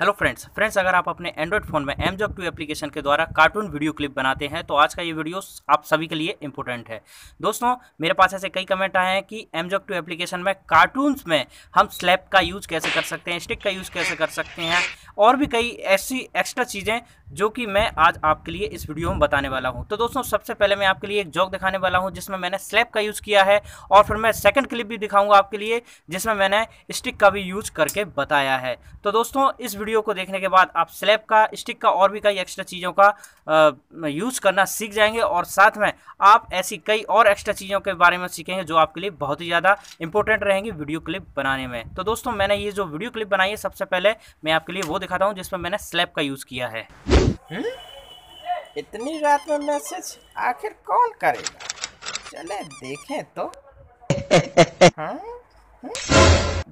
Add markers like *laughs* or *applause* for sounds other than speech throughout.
Hello friends friends अगर आप अपने एंड्रॉयड फ़ोन में एम जॉक टू एप्लीकेशन के द्वारा कार्टून वीडियो क्लिप बनाते हैं तो आज का ये वीडियो आप सभी के लिए इंपॉर्टेंट है दोस्तों मेरे पास ऐसे कई कमेंट आए हैं कि एम जॉक टू एप्लीकेशन में कार्टून्स में हम स्लैप का यूज़ कैसे कर सकते हैं स्टिक का यूज़ कैसे कर सकते हैं और भी कई ऐसी एक्स्ट्रा चीज़ें जो कि मैं आज आपके लिए इस वीडियो में बताने वाला हूं तो दोस्तों सबसे पहले मैं आपके लिए एक जॉक दिखाने वाला हूं जिसमें मैंने स्लैब का यूज़ किया है और फिर मैं सेकंड क्लिप भी दिखाऊंगा आपके लिए जिसमें मैंने स्टिक का भी यूज करके बताया है तो दोस्तों इस वीडियो को देखने के बाद आप स्लैब का स्टिक का और भी कई एक्स्ट्रा चीज़ों का यूज़ करना सीख जाएंगे और साथ में आप ऐसी कई और एक्स्ट्रा चीज़ों के बारे में सीखेंगे जो आपके लिए बहुत ही ज़्यादा इंपॉर्टेंट रहेंगी वीडियो क्लिप बनाने में तो दोस्तों मैंने ये जो वीडियो क्लिप बनाई है सबसे पहले मैं आपके लिए वो दिखाता हूँ जिसमें मैंने स्लैब का यूज़ किया है हुँ? इतनी रात में मैसेज आखिर कौन करेगा चले देखें तो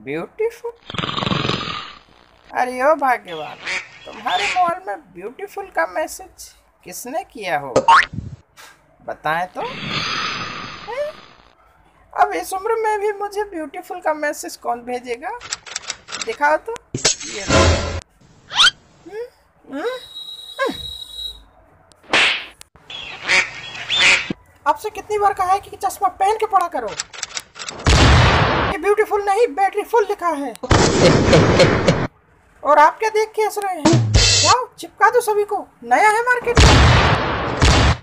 ब्यूटीफुल *laughs* हाँ? हाँ? अरे ओ भाग्यवान तुम्हारे मॉल में ब्यूटीफुल का मैसेज किसने किया हो बताएं तो है? अब इस उम्र में भी मुझे ब्यूटीफुल का मैसेज कौन भेजेगा दिखाओ तो ये आपसे कितनी बार कहा है कि चश्मा पहन के पड़ा करो ये ब्यूटीफुल नहीं बैटरी फुल लिखा है और आप क्या देख के हंस रहे हैं जाओ चिपका दो सभी को नया है मार्केट में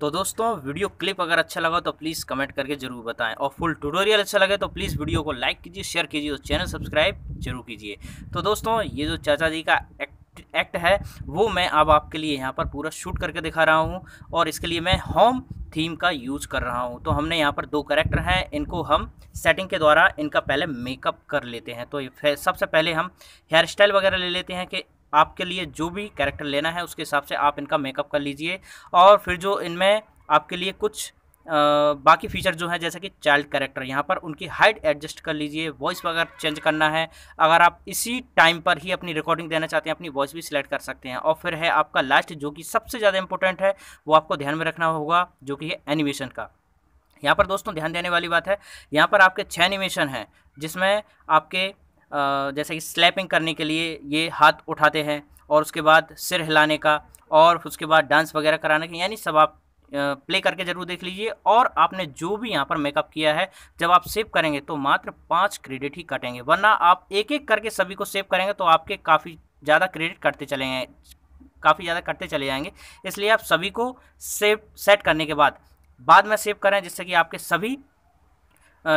तो दोस्तों वीडियो क्लिप अगर अच्छा लगा तो प्लीज़ कमेंट करके ज़रूर बताएं और फुल ट्यूटोरियल अच्छा लगे तो प्लीज़ वीडियो को लाइक कीजिए शेयर कीजिए और चैनल सब्सक्राइब जरूर कीजिए तो दोस्तों ये जो चाचा जी का एक्ट एक्ट है वो मैं अब आपके लिए यहाँ पर पूरा शूट करके दिखा रहा हूँ और इसके लिए मैं होम थीम का यूज कर रहा हूँ तो हमने यहाँ पर दो करेक्टर हैं इनको हम सेटिंग के द्वारा इनका पहले मेकअप कर लेते हैं तो सबसे पहले हम हेयर स्टाइल वगैरह ले लेते हैं कि आपके लिए जो भी कैरेक्टर लेना है उसके हिसाब से आप इनका मेकअप कर लीजिए और फिर जो इनमें आपके लिए कुछ बाकी फीचर जो है जैसे कि चाइल्ड कैरेक्टर यहाँ पर उनकी हाइट एडजस्ट कर लीजिए वॉइस वगैरह चेंज करना है अगर आप इसी टाइम पर ही अपनी रिकॉर्डिंग देना चाहते हैं अपनी वॉइस भी सिलेक्ट कर सकते हैं और फिर है आपका लास्ट जो कि सबसे ज़्यादा इंपॉर्टेंट है वो आपको ध्यान में रखना होगा जो कि है एनिमेशन का यहाँ पर दोस्तों ध्यान देने वाली बात है यहाँ पर आपके छः एनिमेशन हैं जिसमें आपके जैसे कि स्लैपिंग करने के लिए ये हाथ उठाते हैं और उसके बाद सिर हिलाने का और उसके बाद डांस वगैरह कराने का यानी सब आप प्ले करके ज़रूर देख लीजिए और आपने जो भी यहाँ पर मेकअप किया है जब आप सेव करेंगे तो मात्र पाँच क्रेडिट ही कटेंगे वरना आप एक एक करके सभी को सेव करेंगे तो आपके काफ़ी ज़्यादा क्रेडिट कटते चलेंगे काफ़ी ज़्यादा कटते चले जाएंगे इसलिए आप सभी को सेव सेट करने के बाद बाद में सेव करें जिससे कि आपके सभी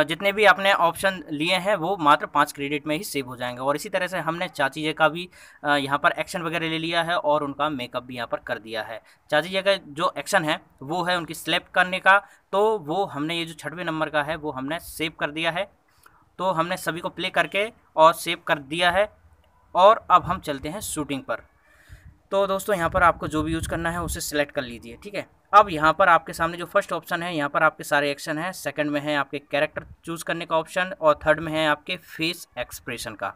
जितने भी आपने ऑप्शन लिए हैं वो मात्र पाँच क्रेडिट में ही सेव हो जाएंगे और इसी तरह से हमने चाची जी का भी यहाँ पर एक्शन वगैरह ले लिया है और उनका मेकअप भी यहाँ पर कर दिया है चाची जी का जो एक्शन है वो है उनकी स्लेप करने का तो वो हमने ये जो छठवें नंबर का है वो हमने सेव कर दिया है तो हमने सभी को प्ले करके और सेव कर दिया है और अब हम चलते हैं शूटिंग पर तो दोस्तों यहाँ पर आपको जो भी यूज़ करना है उसे सिलेक्ट कर लीजिए ठीक है अब यहाँ पर आपके सामने जो फर्स्ट ऑप्शन है यहाँ पर आपके सारे एक्शन हैं सेकंड में है आपके कैरेक्टर चूज़ करने का ऑप्शन और थर्ड में है आपके फेस एक्सप्रेशन का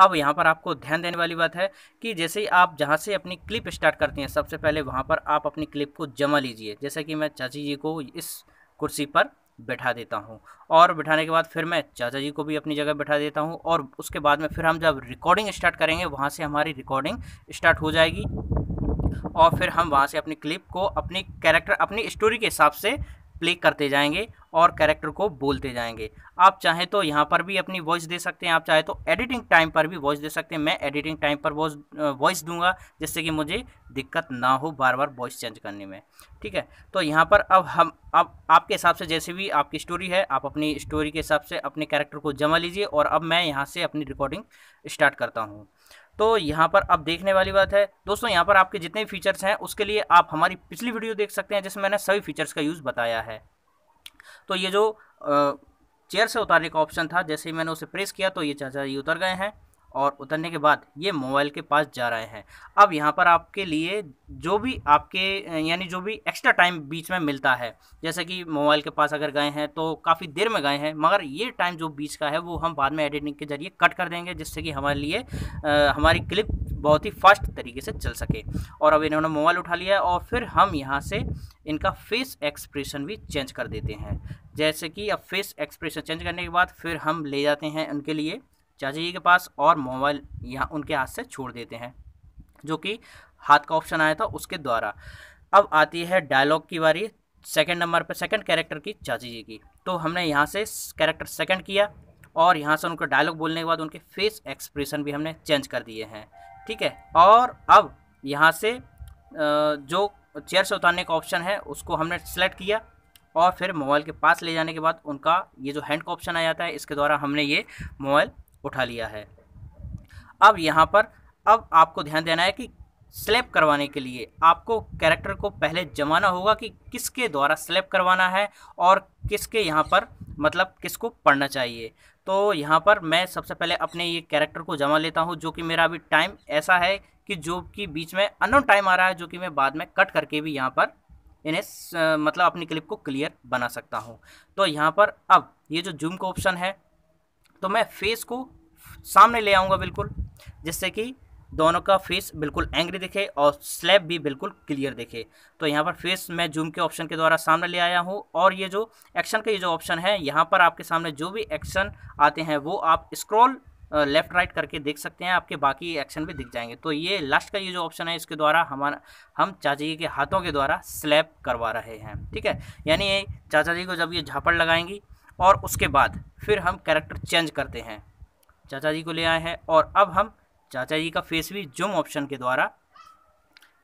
अब यहाँ पर आपको ध्यान देने वाली बात है कि जैसे आप जहाँ से अपनी क्लिप स्टार्ट करते हैं सबसे पहले वहाँ पर आप अपनी क्लिप को जमा लीजिए जैसे कि मैं चाची जी को इस कुर्सी पर बैठा देता हूँ और बैठाने के बाद फिर मैं चाचा जी को भी अपनी जगह बैठा देता हूँ और उसके बाद में फिर हम जब रिकॉर्डिंग स्टार्ट करेंगे वहाँ से हमारी रिकॉर्डिंग स्टार्ट हो जाएगी और फिर हम वहाँ से अपनी क्लिप को अपने कैरेक्टर अपनी स्टोरी के हिसाब से प्ले करते जाएंगे और कैरेक्टर को बोलते जाएंगे आप चाहें तो यहाँ पर भी अपनी वॉइस दे सकते हैं आप चाहे तो एडिटिंग टाइम पर भी वॉइस दे सकते हैं मैं एडिटिंग टाइम पर वॉइस वॉइस दूंगा जिससे कि मुझे दिक्कत ना हो बार बार वॉइस चेंज करने में ठीक है तो यहाँ पर अब हम अब आपके हिसाब से जैसे भी आपकी स्टोरी है आप अपनी स्टोरी के हिसाब से अपने कैरेक्टर को जमा लीजिए और अब मैं यहाँ से अपनी रिकॉर्डिंग स्टार्ट करता हूँ तो यहाँ पर अब देखने वाली बात है दोस्तों यहाँ पर आपके जितने फीचर्स हैं उसके लिए आप हमारी पिछली वीडियो देख सकते हैं जिसमें मैंने सभी फीचर्स का यूज़ बताया है तो ये जो चेयर से उतारने का ऑप्शन था जैसे ही मैंने उसे प्रेस किया तो ये चाचा ये उतर गए हैं और उतरने के बाद ये मोबाइल के पास जा रहे हैं अब यहाँ पर आपके लिए जो भी आपके यानी जो भी एक्स्ट्रा टाइम बीच में मिलता है जैसे कि मोबाइल के पास अगर गए हैं तो काफ़ी देर में गए हैं मगर ये टाइम जो बीच का है वो हम बाद में एडिटिंग के जरिए कट कर देंगे जिससे कि हमारे लिए आ, हमारी क्लिप बहुत ही फास्ट तरीके से चल सके और अब इन्होंने मोबाइल उठा लिया और फिर हम यहाँ से इनका फेस एक्सप्रेशन भी चेंज कर देते हैं जैसे कि अब फेस एक्सप्रेशन चेंज करने के बाद फिर हम ले जाते हैं उनके लिए चाचा जी के पास और मोबाइल यहाँ उनके हाथ से छोड़ देते हैं जो कि हाथ का ऑप्शन आया था उसके द्वारा अब आती है डायलॉग की बारी सेकंड नंबर पर सेकंड कैरेक्टर की चाची जी की तो हमने यहाँ से कैरेक्टर सेकंड किया और यहाँ से उनका डायलॉग बोलने के बाद उनके फेस एक्सप्रेशन भी हमने चेंज कर दिए हैं ठीक है और अब यहाँ से जो चेयर से उतारने का ऑप्शन है उसको हमने सेलेक्ट किया और फिर मोबाइल के पास ले जाने के बाद उनका ये जो हैंड का ऑप्शन आ जाता है इसके द्वारा हमने ये मोबाइल उठा लिया है अब यहाँ पर अब आपको ध्यान देना है कि स्लैप करवाने के लिए आपको कैरेक्टर को पहले जमाना होगा कि किसके द्वारा स्लैप करवाना है और किसके यहाँ पर मतलब किसको पढ़ना चाहिए तो यहाँ पर मैं सबसे पहले अपने ये कैरेक्टर को जमा लेता हूँ जो कि मेरा अभी टाइम ऐसा है कि जो कि बीच में अनोन टाइम आ रहा है जो कि मैं बाद में कट करके भी यहाँ पर इन्हें मतलब अपनी क्लिप को क्लियर बना सकता हूँ तो यहाँ पर अब ये जो जूम का ऑप्शन है तो मैं फेस को सामने ले आऊँगा बिल्कुल जिससे कि दोनों का फेस बिल्कुल एंग्री दिखे और स्लैब भी बिल्कुल क्लियर दिखे तो यहाँ पर फेस मैं जूम के ऑप्शन के द्वारा सामने ले आया हूँ और ये जो एक्शन का ये जो ऑप्शन है यहाँ पर आपके सामने जो भी एक्शन आते हैं वो आप स्क्रॉल लेफ़्ट राइट करके देख सकते हैं आपके बाकी एक्शन भी दिख जाएंगे तो ये लास्ट का ये जो ऑप्शन है इसके द्वारा हमारा हम चाचा जी के हाथों के द्वारा स्लैब करवा रहे हैं ठीक है यानी चाचा जी को जब ये झापड़ लगाएंगी और उसके बाद फिर हम कैरेक्टर चेंज करते हैं चाचा जी को ले आए हैं और अब हम चाचा जी का फेस भी जूम ऑप्शन के द्वारा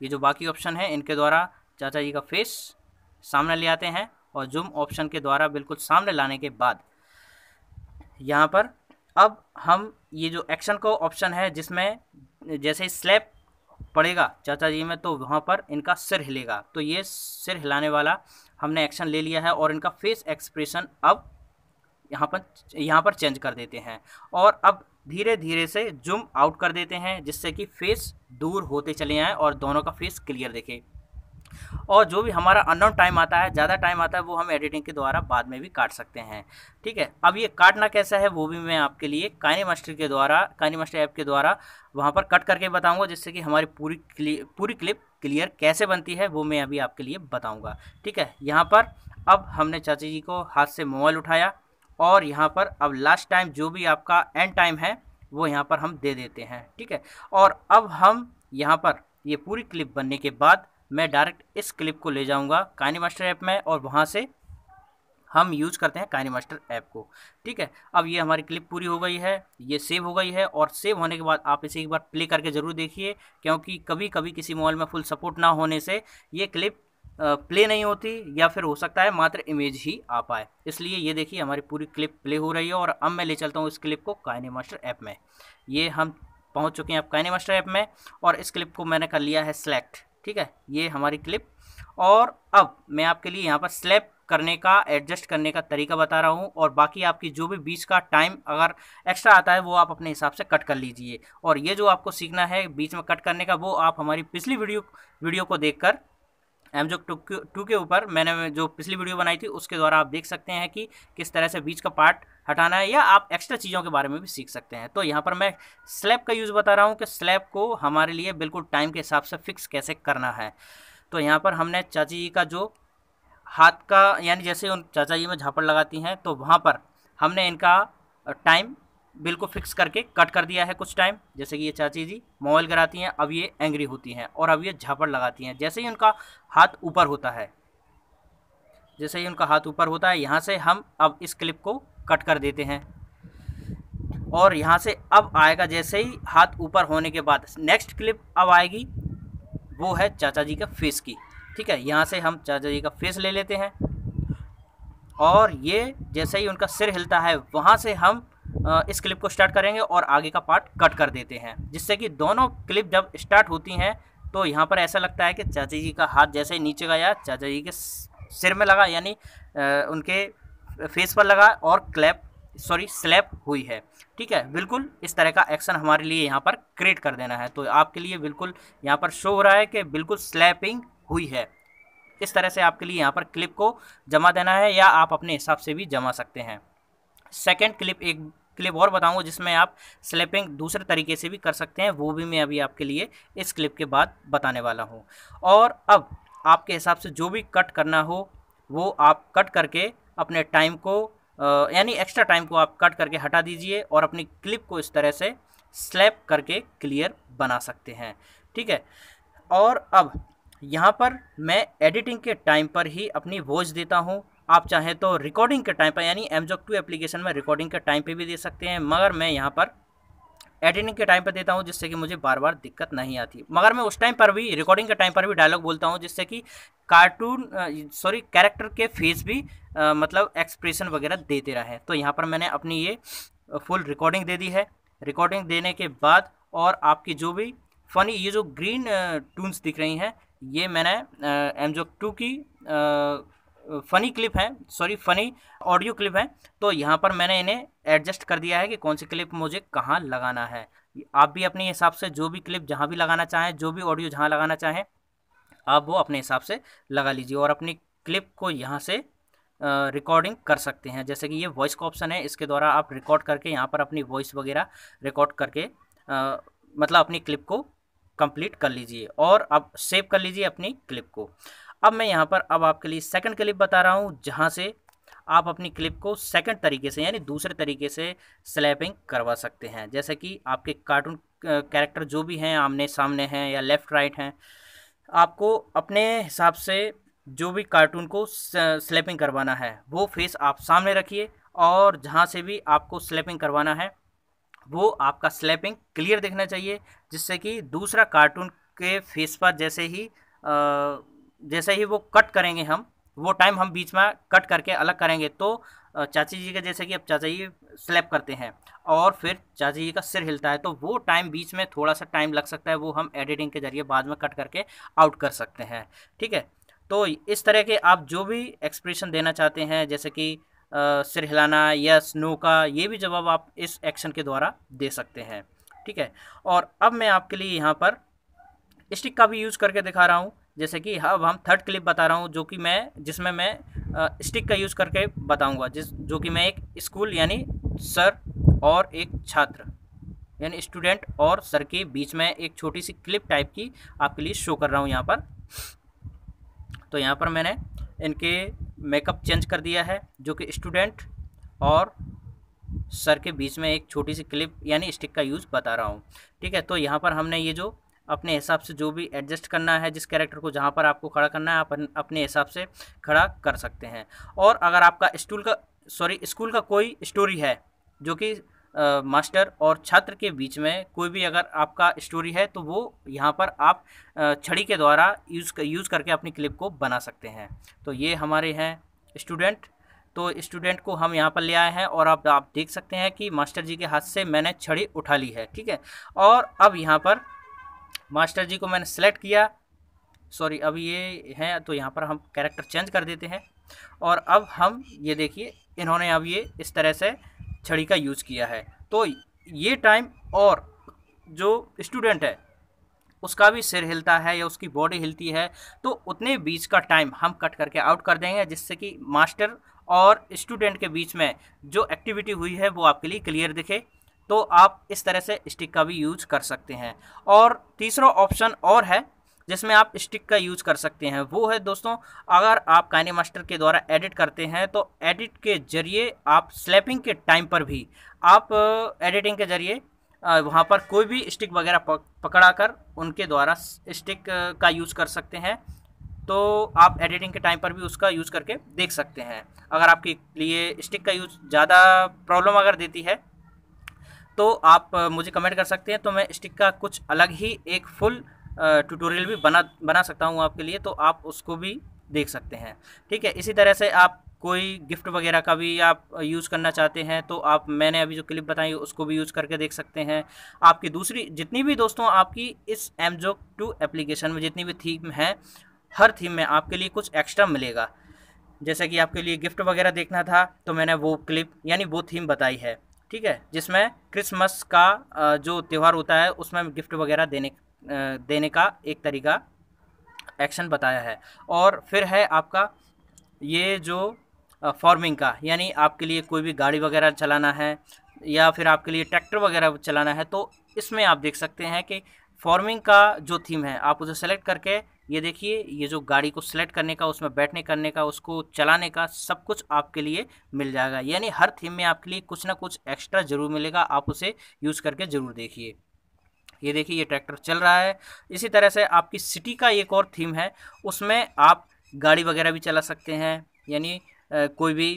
ये जो बाकी ऑप्शन है इनके द्वारा चाचा जी का फेस सामने ले आते हैं और जूम ऑप्शन के द्वारा बिल्कुल सामने लाने के बाद यहाँ पर अब हम ये जो एक्शन का ऑप्शन है जिसमें जैसे स्लैप पड़ेगा चाचा जी में तो वहाँ पर इनका सिर हिलेगा तो ये सिर हिलाने वाला हमने एक्शन ले लिया है और इनका फेस एक्सप्रेशन अब यहाँ पर यहाँ पर चेंज कर देते हैं और अब धीरे धीरे से जूम आउट कर देते हैं जिससे कि फेस दूर होते चले आएँ और दोनों का फेस क्लियर देखे और जो भी हमारा अननोन टाइम आता है ज़्यादा टाइम आता है वो हम एडिटिंग के द्वारा बाद में भी काट सकते हैं ठीक है अब ये काटना कैसा है वो भी मैं आपके लिए कानी मास्टर के द्वारा कानी मास्टर ऐप के द्वारा वहाँ पर कट करके बताऊँगा जिससे कि हमारी पूरी क्लि, पूरी क्लिप क्लियर कैसे बनती है वो मैं अभी आपके लिए बताऊँगा ठीक है यहाँ पर अब हमने चाची जी को हाथ से मोबाइल उठाया और यहाँ पर अब लास्ट टाइम जो भी आपका एंड टाइम है वो यहाँ पर हम दे देते हैं ठीक है और अब हम यहाँ पर ये यह पूरी क्लिप बनने के बाद मैं डायरेक्ट इस क्लिप को ले जाऊँगा कानी मास्टर ऐप में और वहाँ से हम यूज़ करते हैं कानी मास्टर ऐप को ठीक है अब ये हमारी क्लिप पूरी हो गई है ये सेव हो गई है और सेव होने के बाद आप इसे एक बार प्ले करके ज़रूर देखिए क्योंकि कभी कभी किसी मोबाइल में फुल सपोर्ट ना होने से ये क्लिप प्ले नहीं होती या फिर हो सकता है मात्र इमेज ही आ पाए इसलिए ये देखिए हमारी पूरी क्लिप प्ले हो रही है और अब मैं ले चलता हूँ इस क्लिप को कायने मास्टर ऐप में ये हम पहुँच चुके हैं अब कायने मास्टर ऐप में और इस क्लिप को मैंने कर लिया है सेलेक्ट ठीक है ये हमारी क्लिप और अब मैं आपके लिए यहाँ पर स्लैप करने का एडजस्ट करने का तरीका बता रहा हूँ और बाकी आपकी जो भी बीच का टाइम अगर एक्स्ट्रा आता है वो आप अपने हिसाब से कट कर लीजिए और ये जो आपको सीखना है बीच में कट करने का वो आप हमारी पिछली वीडियो वीडियो को देखकर एम टू टू के ऊपर मैंने जो पिछली वीडियो बनाई थी उसके द्वारा आप देख सकते हैं कि किस तरह से बीच का पार्ट हटाना है या आप एक्स्ट्रा चीज़ों के बारे में भी सीख सकते हैं तो यहाँ पर मैं स्लैब का यूज़ बता रहा हूँ कि स्लैब को हमारे लिए बिल्कुल टाइम के हिसाब से फिक्स कैसे करना है तो यहाँ पर हमने चाची जी का जो हाथ का यानी जैसे उन चाचा जी में झापड़ लगाती हैं तो वहाँ पर हमने इनका टाइम बिल को फिक्स करके कट कर दिया है कुछ टाइम जैसे कि ये चाची जी मोबाइल कराती हैं अब ये एंग्री होती हैं और अब ये झापड़ लगाती हैं जैसे ही उनका हाथ ऊपर होता है जैसे ही उनका हाथ ऊपर होता है यहाँ से हम अब इस क्लिप को कट कर देते हैं और यहाँ से अब आएगा जैसे ही हाथ ऊपर होने के बाद नेक्स्ट क्लिप अब आएगी वो है चाचा जी का फेस की ठीक है यहाँ से हम चाचा जी का फेस ले लेते हैं और ये जैसे ही उनका सिर हिलता है वहाँ से हम इस क्लिप को स्टार्ट करेंगे और आगे का पार्ट कट कर देते हैं जिससे कि दोनों क्लिप जब स्टार्ट होती हैं तो यहाँ पर ऐसा लगता है कि चाचा जी का हाथ जैसे ही नीचे गया चाचा जी के सिर में लगा यानी उनके फेस पर लगा और क्लैप सॉरी स्लैप हुई है ठीक है बिल्कुल इस तरह का एक्शन हमारे लिए यहाँ पर क्रिएट कर देना है तो आपके लिए बिल्कुल यहाँ पर शो हो रहा है कि बिल्कुल स्लैपिंग हुई है इस तरह से आपके लिए यहाँ पर क्लिप को जमा देना है या आप अपने हिसाब से भी जमा सकते हैं सेकेंड क्लिप एक क्लिप और बताऊंगा जिसमें आप स्लैपिंग दूसरे तरीके से भी कर सकते हैं वो भी मैं अभी आपके लिए इस क्लिप के बाद बताने वाला हूँ और अब आपके हिसाब से जो भी कट करना हो वो आप कट करके अपने टाइम को यानी एक्स्ट्रा टाइम को आप कट करके हटा दीजिए और अपनी क्लिप को इस तरह से स्लैप करके क्लियर बना सकते हैं ठीक है और अब यहाँ पर मैं एडिटिंग के टाइम पर ही अपनी वॉच देता हूँ आप चाहें तो रिकॉर्डिंग के टाइम पर यानी एमजॉक टू एप्लीकेशन में रिकॉर्डिंग के टाइम पर भी दे सकते हैं मगर मैं यहाँ पर एडिटिंग के टाइम पर देता हूँ जिससे कि मुझे बार बार दिक्कत नहीं आती मगर मैं उस टाइम पर भी रिकॉर्डिंग के टाइम पर भी डायलॉग बोलता हूँ जिससे कि कार्टून सॉरी कैरेक्टर के फेस भी आ, मतलब एक्सप्रेशन वगैरह देते रहे तो यहाँ पर मैंने अपनी ये फुल रिकॉर्डिंग दे दी है रिकॉर्डिंग देने के बाद और आपकी जो भी फनी ये जो ग्रीन टूंस दिख रही हैं ये मैंने एमजोक टू की आ, फ़नी क्लिप है सॉरी फ़नी ऑडियो क्लिप है तो यहाँ पर मैंने इन्हें एडजस्ट कर दिया है कि कौन सी क्लिप मुझे कहाँ लगाना है आप भी अपने हिसाब से जो भी क्लिप जहाँ भी लगाना चाहें जो भी ऑडियो जहाँ लगाना चाहें आप वो अपने हिसाब से लगा लीजिए और अपनी क्लिप को यहाँ से रिकॉर्डिंग कर सकते हैं जैसे कि ये वॉइस का ऑप्शन है इसके द्वारा आप रिकॉर्ड करके यहाँ पर अपनी वॉइस वगैरह रिकॉर्ड करके आ, मतलब अपनी क्लिप को कंप्लीट कर लीजिए और आप सेव कर लीजिए अपनी क्लिप को अब मैं यहाँ पर अब आपके लिए सेकंड क्लिप बता रहा हूँ जहाँ से आप अपनी क्लिप को सेकंड तरीके से यानी दूसरे तरीके से स्लैपिंग करवा सकते हैं जैसे कि आपके कार्टून कैरेक्टर जो भी हैं आमने सामने हैं या लेफ़्ट राइट हैं आपको अपने हिसाब से जो भी कार्टून को स्लैपिंग करवाना है वो फेस आप सामने रखिए और जहाँ से भी आपको स्लैपिंग करवाना है वो आपका स्लैपिंग क्लियर दिखना चाहिए जिससे कि दूसरा कार्टून के फेस पर जैसे ही आ, जैसे ही वो कट करेंगे हम वो टाइम हम बीच में कट करके अलग करेंगे तो चाची जी का जैसे कि अब चाचा जी स्लैप करते हैं और फिर चाची जी का सिर हिलता है तो वो टाइम बीच में थोड़ा सा टाइम लग सकता है वो हम एडिटिंग के जरिए बाद में कट करके आउट कर सकते हैं ठीक है तो इस तरह के आप जो भी एक्सप्रेशन देना चाहते हैं जैसे कि आ, सिर हिलाना या स्नो का ये भी जवाब आप इस एक्शन के द्वारा दे सकते हैं ठीक है और अब मैं आपके लिए यहाँ पर स्टिक का भी यूज़ करके दिखा रहा हूँ जैसे कि अब हम थर्ड क्लिप बता रहा हूँ जो कि मैं जिसमें मैं स्टिक का यूज़ करके बताऊँगा जिस जो कि मैं एक स्कूल यानी सर और एक छात्र यानी स्टूडेंट और सर के बीच में एक छोटी सी क्लिप टाइप की आपके लिए शो कर रहा हूँ यहाँ पर तो यहाँ पर मैंने इनके मेकअप चेंज कर दिया है जो कि स्टूडेंट और सर के बीच में एक छोटी सी क्लिप यानी स्टिक का यूज़ बता रहा हूँ ठीक है तो यहाँ पर हमने ये जो अपने हिसाब से जो भी एडजस्ट करना है जिस कैरेक्टर को जहाँ पर आपको खड़ा करना है आप अपने हिसाब से खड़ा कर सकते हैं और अगर आपका स्टूल का सॉरी स्कूल का कोई स्टोरी है जो कि मास्टर और छात्र के बीच में कोई भी अगर आपका स्टोरी है तो वो यहाँ पर आप छड़ी के द्वारा यूज़ कर, यूज़ करके अपनी क्लिप को बना सकते हैं तो ये हमारे हैं स्टूडेंट तो स्टूडेंट को हम यहाँ पर ले आए हैं और आप आप देख सकते हैं कि मास्टर जी के हाथ से मैंने छड़ी उठा ली है ठीक है और अब यहाँ पर मास्टर जी को मैंने सेलेक्ट किया सॉरी अब ये हैं तो यहाँ पर हम कैरेक्टर चेंज कर देते हैं और अब हम ये देखिए इन्होंने अब ये इस तरह से छड़ी का यूज़ किया है तो ये टाइम और जो स्टूडेंट है उसका भी सिर हिलता है या उसकी बॉडी हिलती है तो उतने बीच का टाइम हम कट करके आउट कर देंगे जिससे कि मास्टर और स्टूडेंट के बीच में जो एक्टिविटी हुई है वो आपके लिए क्लियर दिखे तो आप इस तरह से स्टिक का भी यूज कर सकते हैं और तीसरा ऑप्शन और है जिसमें आप स्टिक का यूज कर सकते हैं वो है दोस्तों अगर आप कानी मास्टर के द्वारा एडिट करते हैं तो एडिट के जरिए आप स्लैपिंग के टाइम पर भी आप एडिटिंग के जरिए वहाँ पर कोई भी स्टिक वगैरह पकड़ा कर उनके द्वारा स्टिक का यूज़ कर सकते हैं तो आप एडिटिंग के टाइम पर भी उसका यूज़ करके देख सकते हैं अगर आपके लिए स्टिक का यूज़ ज़्यादा प्रॉब्लम अगर देती है तो आप मुझे कमेंट कर सकते हैं तो मैं स्टिक का कुछ अलग ही एक फुल ट्यूटोरियल भी बना बना सकता हूँ आपके लिए तो आप उसको भी देख सकते हैं ठीक है इसी तरह से आप कोई गिफ्ट वगैरह का भी आप यूज़ करना चाहते हैं तो आप मैंने अभी जो क्लिप बताई उसको भी यूज़ करके देख सकते हैं आपकी दूसरी जितनी भी दोस्तों आपकी इस एमजो टू एप्लीकेशन में जितनी भी थीम हैं हर थीम में आपके लिए कुछ एक्स्ट्रा मिलेगा जैसे कि आपके लिए गिफ्ट वगैरह देखना था तो मैंने वो क्लिप यानी वो थीम बताई है ठीक है जिसमें क्रिसमस का जो त्यौहार होता है उसमें गिफ्ट वगैरह देने देने का एक तरीका एक्शन बताया है और फिर है आपका ये जो फॉर्मिंग का यानी आपके लिए कोई भी गाड़ी वगैरह चलाना है या फिर आपके लिए ट्रैक्टर वगैरह चलाना है तो इसमें आप देख सकते हैं कि फॉर्मिंग का जो थीम है आप उसे सेलेक्ट करके ये देखिए ये जो गाड़ी को सेलेक्ट करने का उसमें बैठने करने का उसको चलाने का सब कुछ आपके लिए मिल जाएगा यानी हर थीम में आपके लिए कुछ ना कुछ एक्स्ट्रा ज़रूर मिलेगा आप उसे यूज़ करके ज़रूर देखिए ये देखिए ये ट्रैक्टर चल रहा है इसी तरह से आपकी सिटी का एक और थीम है उसमें आप गाड़ी वगैरह भी चला सकते हैं यानी कोई भी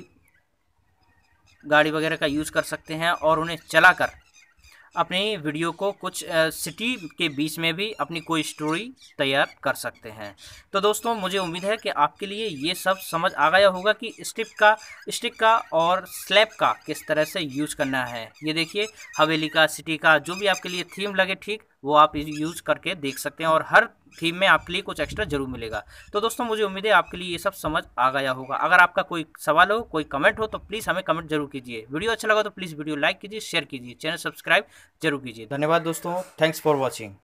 गाड़ी वगैरह का यूज़ कर सकते हैं और उन्हें चलाकर अपनी वीडियो को कुछ सिटी के बीच में भी अपनी कोई स्टोरी तैयार कर सकते हैं तो दोस्तों मुझे उम्मीद है कि आपके लिए ये सब समझ आ गया होगा कि स्टिप का स्टिक का और स्लैब का किस तरह से यूज करना है ये देखिए हवेली का सिटी का जो भी आपके लिए थीम लगे ठीक वो आप यूज़ करके देख सकते हैं और हर थीम में आपके लिए कुछ एक्स्ट्रा जरूर मिलेगा तो दोस्तों मुझे उम्मीद है आपके लिए ये सब समझ आ गया होगा अगर आपका कोई सवाल हो कोई कमेंट हो तो प्लीज़ हमें कमेंट जरूर कीजिए वीडियो अच्छा लगा तो प्लीज़ वीडियो लाइक कीजिए शेयर कीजिए चैनल सब्सक्राइब जरूर कीजिए धन्यवाद दोस्तों थैंक्स फॉर वॉचिंग